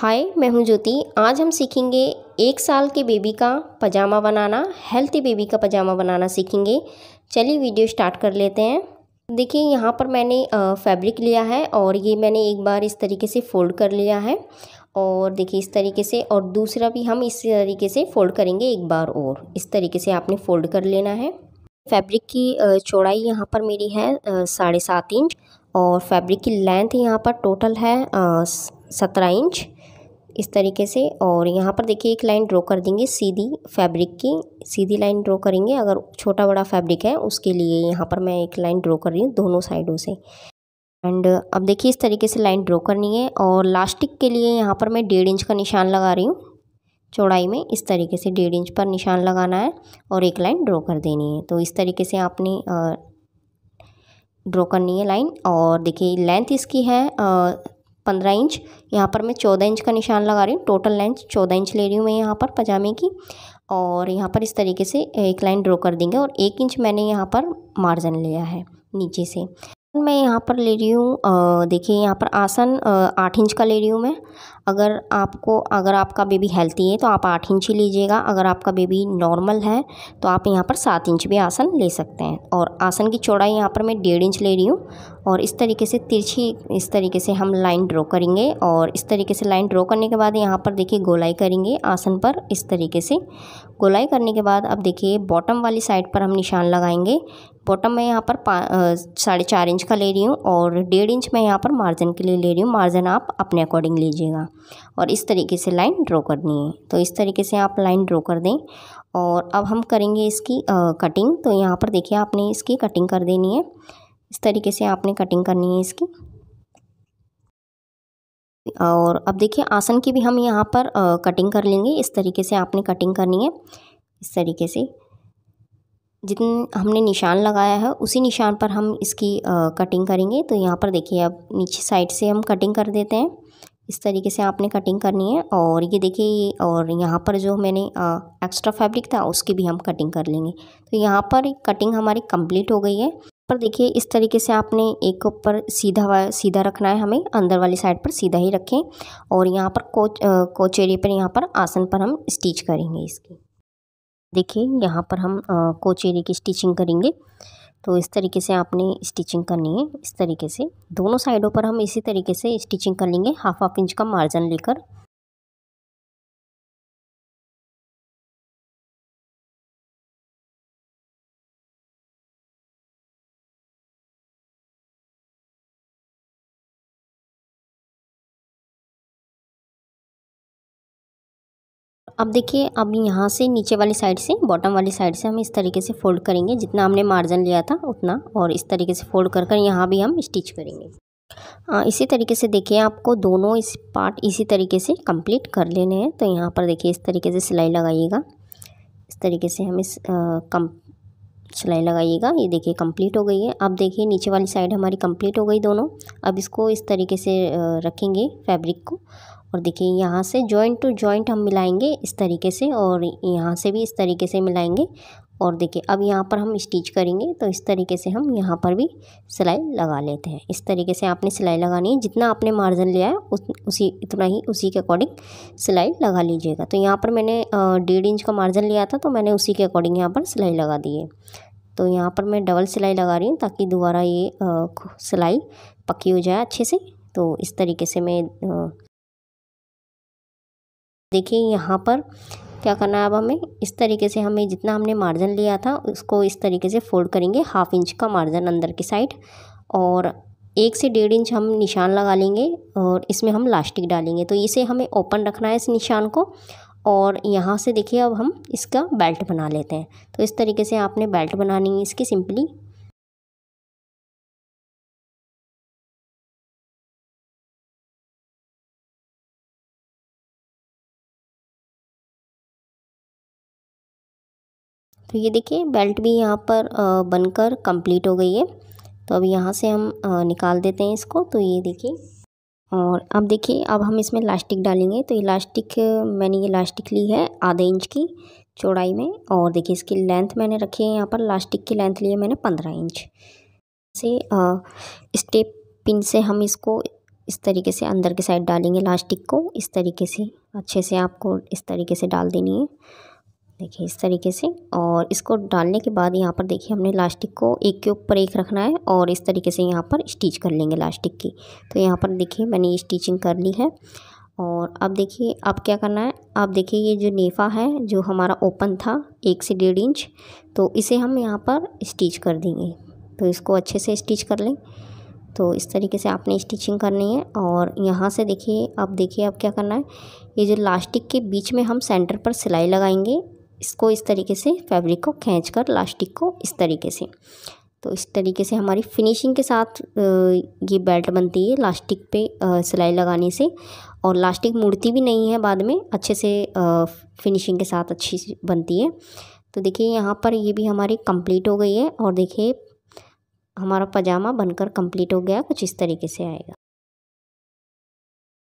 हाय मैं हूं ज्योति आज हम सीखेंगे एक साल के बेबी का पजामा बनाना हेल्थी बेबी का पजामा बनाना सीखेंगे चलिए वीडियो स्टार्ट कर लेते हैं देखिए यहाँ पर मैंने फैब्रिक लिया है और ये मैंने एक बार इस तरीके से फोल्ड कर लिया है और देखिए इस तरीके से और दूसरा भी हम इस तरीके से फोल्ड करेंगे एक बार और इस तरीके से आपने फोल्ड कर लेना है फैब्रिक की चौड़ाई यहाँ पर मेरी है साढ़े सात इंच और फैब्रिक की लेंथ यहाँ पर टोटल है सत्रह इंच इस तरीके से और यहाँ पर देखिए एक लाइन ड्रॉ कर देंगे सीधी फैब्रिक की सीधी लाइन ड्रॉ करेंगे अगर छोटा बड़ा फैब्रिक है उसके लिए यहाँ पर मैं एक लाइन ड्रॉ कर रही हूँ दोनों साइडों से एंड अब देखिए इस तरीके से लाइन ड्रॉ करनी है और लास्टिक के लिए यहाँ पर मैं डेढ़ इंच का निशान लगा रही हूँ चौड़ाई में इस तरीके से डेढ़ इंच पर निशान लगाना है और एक लाइन ड्रॉ कर देनी है तो इस तरीके से आपने ड्रॉ करनी है लाइन और देखिए लेंथ इसकी है पंद्रह इंच यहाँ पर मैं चौदह इंच का निशान लगा रही हूँ टोटल लेंथ चौदह इंच ले रही हूँ मैं यहाँ पर पजामे की और यहाँ पर इस तरीके से एक लाइन ड्रॉ कर देंगे और एक इंच मैंने यहाँ पर मार्जिन लिया है नीचे से मैं यहाँ पर ले रही हूँ देखिए यहाँ पर आसन आठ इंच का ले रही हूँ मैं अगर आपको अगर आपका बेबी हेल्थी है तो आप आठ इंच ही लीजिएगा अगर आपका बेबी नॉर्मल है तो आप यहाँ पर सात इंच भी आसन ले सकते हैं और आसन की चौड़ाई यहाँ पर मैं डेढ़ इंच ले रही हूँ और इस तरीके से तिरछी इस तरीके से हम लाइन ड्रॉ करेंगे और इस तरीके से लाइन ड्रॉ करने के बाद यहाँ पर देखिए गोलाई करेंगे आसन पर इस तरीके से गोलाई करने के बाद अब देखिए बॉटम वाली साइड पर हम निशान लगाएंगे बॉटम मैं यहाँ पर साढ़े चार इंच का ले रही हूँ और डेढ़ इंच मैं यहाँ पर मार्जिन के लिए ले रही हूँ मार्जिन आप अपने अकॉर्डिंग लीजिएगा और इस तरीके से लाइन ड्रॉ करनी है तो इस तरीके से आप लाइन ड्रॉ कर दें और अब हम करेंगे इसकी आ, कटिंग तो यहाँ पर देखिए आपने इसकी कटिंग कर देनी है इस तरीके से आपने कटिंग करनी है इसकी और अब देखिए आसन की भी हम यहाँ पर आ, कटिंग कर लेंगे इस तरीके से आपने कटिंग करनी है इस तरीके से जितने हमने निशान लगाया है उसी निशान पर हम इसकी आ, कटिंग करेंगे तो यहाँ पर देखिए अब नीचे साइड से हम कटिंग कर देते हैं इस तरीके से आपने कटिंग करनी है और ये देखिए ये और यहाँ पर जो मैंने आ, एक्स्ट्रा फैब्रिक था उसकी भी हम कटिंग कर लेंगे तो यहाँ पर कटिंग हमारी कंप्लीट हो गई है पर देखिए इस तरीके से आपने एक ऊपर सीधा सीधा रखना है हमें अंदर वाली साइड पर सीधा ही रखें और यहाँ पर कोच कोचेरी पर यहाँ पर आसन पर हम स्टिच करेंगे इसकी देखिए यहाँ पर हम कोचेरी की स्टिचिंग करेंगे तो इस तरीके से आपने स्टिचिंग करनी है इस तरीके से दोनों साइडों पर हम इसी तरीके से स्टिचिंग कर लेंगे हाफ हाफ इंच का मार्जिन लेकर अब देखिए अब यहाँ से नीचे वाली साइड से बॉटम वाली साइड से हम इस तरीके से फोल्ड करेंगे जितना हमने मार्जिन लिया था उतना और इस तरीके से फोल्ड कर कर यहाँ भी हम स्टिच करेंगे आ, इसी तरीके से देखिए आपको दोनों इस पार्ट इसी तरीके से कंप्लीट कर लेने हैं तो यहाँ पर देखिए इस तरीके से सिलाई लगाइएगा इस तरीके से हम इस कम सिलाई लगाइएगा ये देखिए कंप्लीट हो गई है अब देखिए नीचे वाली साइड हमारी कंप्लीट हो गई दोनों अब इसको इस तरीके से रखेंगे फैब्रिक को और देखिए यहाँ से जॉइंट टू जॉइंट हम मिलाएंगे इस तरीके से और यहाँ से भी इस तरीके से मिलाएंगे और देखिए अब यहाँ पर हम स्टिच करेंगे तो इस तरीके से हम यहाँ पर भी सिलाई लगा लेते हैं इस तरीके से आपने सिलाई लगानी है जितना आपने मार्जिन लिया है उस उसी इतना ही उसी के अकॉर्डिंग सिलाई लगा लीजिएगा तो यहाँ पर मैंने डेढ़ इंच का मार्जिन लिया था तो मैंने उसी के अकॉर्डिंग यहाँ पर सिलाई लगा दी है तो यहाँ पर मैं डबल सिलाई लगा रही हूँ ताकि दोबारा ये सिलाई पक्की हो जाए अच्छे से तो इस तरीके से मैं देखिए यहाँ पर क्या करना है अब हमें इस तरीके से हमें जितना हमने मार्जिन लिया था उसको इस तरीके से फोल्ड करेंगे हाफ इंच का मार्जिन अंदर की साइड और एक से डेढ़ इंच हम निशान लगा लेंगे और इसमें हम लास्टिक डालेंगे तो इसे हमें ओपन रखना है इस निशान को और यहाँ से देखिए अब हम इसका बेल्ट बना लेते हैं तो इस तरीके से आपने बेल्ट बनानी है इसकी सिंपली तो ये देखिए बेल्ट भी यहाँ पर बनकर कंप्लीट हो गई है तो अब यहाँ से हम निकाल देते हैं इसको तो ये देखिए और अब देखिए अब हम इसमें लास्टिक डालेंगे तो ये लास्टिक मैंने ये लास्टिक ली है आधे इंच की चौड़ाई में और देखिए इसकी लेंथ मैंने रखी है यहाँ पर लास्टिक की लेंथ ली है मैंने पंद्रह इंच से स्टेप पिन से हम इसको इस तरीके से अंदर के साइड डालेंगे लास्टिक को इस तरीके से अच्छे से आपको इस तरीके से डाल देनी है देखिए इस तरीके से और इसको डालने के बाद यहाँ पर देखिए हमने लास्टिक को एक के ऊपर एक रखना है और इस तरीके से यहाँ पर स्टिच कर लेंगे लास्टिक की तो यहाँ पर देखिए मैंने ये स्टिचिंग कर ली है और अब देखिए अब क्या करना है आप देखिए ये जो नेफा है जो हमारा ओपन था एक से डेढ़ इंच तो इसे हम यहाँ पर स्टिच कर देंगे तो इसको अच्छे से स्टिच कर लें तो इस तरीके से आपने स्टिचिंग करनी है और यहाँ से देखिए अब देखिए अब क्या करना है ये जो लास्टिक के बीच में हम सेंटर पर सिलाई लगाएंगे इसको इस तरीके से फैब्रिक को खींच कर लास्टिक को इस तरीके से तो इस तरीके से हमारी फिनिशिंग के साथ ये बेल्ट बनती है लास्टिक पे सिलाई लगाने से और लास्टिक मुड़ती भी नहीं है बाद में अच्छे से फिनिशिंग के साथ अच्छी बनती है तो देखिए यहाँ पर ये भी हमारी कंप्लीट हो गई है और देखिए हमारा पजामा बनकर कंप्लीट हो गया कुछ इस तरीके से आएगा